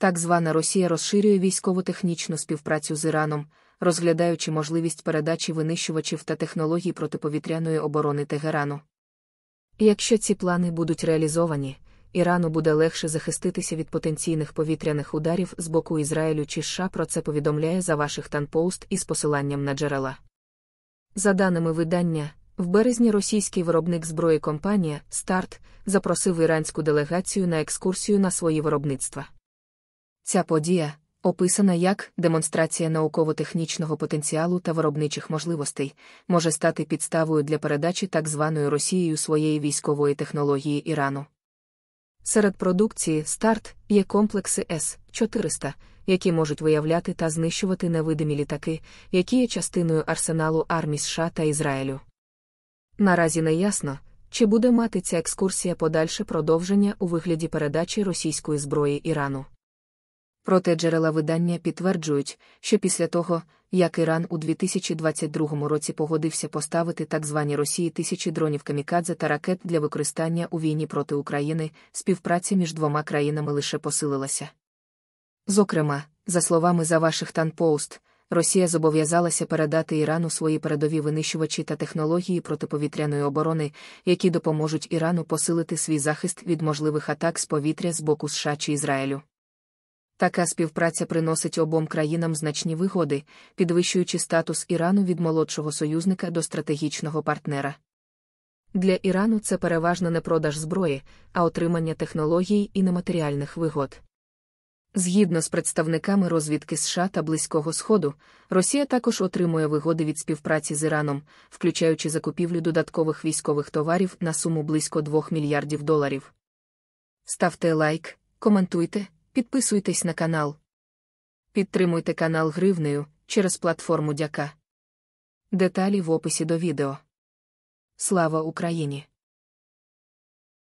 Так звана Росія розширює військово-технічну співпрацю з Іраном, розглядаючи можливість передачі винищувачів та технологій протиповітряної оборони Тегерану. Якщо ці плани будуть реалізовані, Ірану буде легше захиститися від потенційних повітряних ударів з боку Ізраїлю чи США про це повідомляє за Washington Post із посиланням на джерела. За даними видання, в березні російський виробник зброї компанія Старт запросив іранську делегацію на екскурсію на свої виробництва. Ця подія, описана як демонстрація науково-технічного потенціалу та виробничих можливостей, може стати підставою для передачі так званою Росією своєї військової технології Ірану. Серед продукції старт є комплекси С-400, які можуть виявляти та знищувати невидимі літаки, які є частиною арсеналу армії США та Ізраїлю. Наразі не ясно, чи буде мати ця екскурсія подальше продовження у вигляді передачі російської зброї Ірану. Проте джерела видання підтверджують, що після того, як Іран у 2022 році погодився поставити так звані Росії тисячі дронів камікадзе та ракет для використання у війні проти України, співпраця між двома країнами лише посилилася. Зокрема, за словами за ваших Post, Росія зобов'язалася передати Ірану свої передові винищувачі та технології протиповітряної оборони, які допоможуть Ірану посилити свій захист від можливих атак з повітря з боку США чи Ізраїлю. Така співпраця приносить обом країнам значні вигоди, підвищуючи статус Ірану від молодшого союзника до стратегічного партнера. Для Ірану це переважно не продаж зброї, а отримання технологій і нематеріальних вигод. Згідно з представниками розвідки США та Близького Сходу, Росія також отримує вигоди від співпраці з Іраном, включаючи закупівлю додаткових військових товарів на суму близько 2 мільярдів доларів. Ставте лайк, коментуйте. Підписуйтесь на канал. Підтримуйте канал Гривнею через платформу Дяка. Деталі в описі до відео. Слава Україні!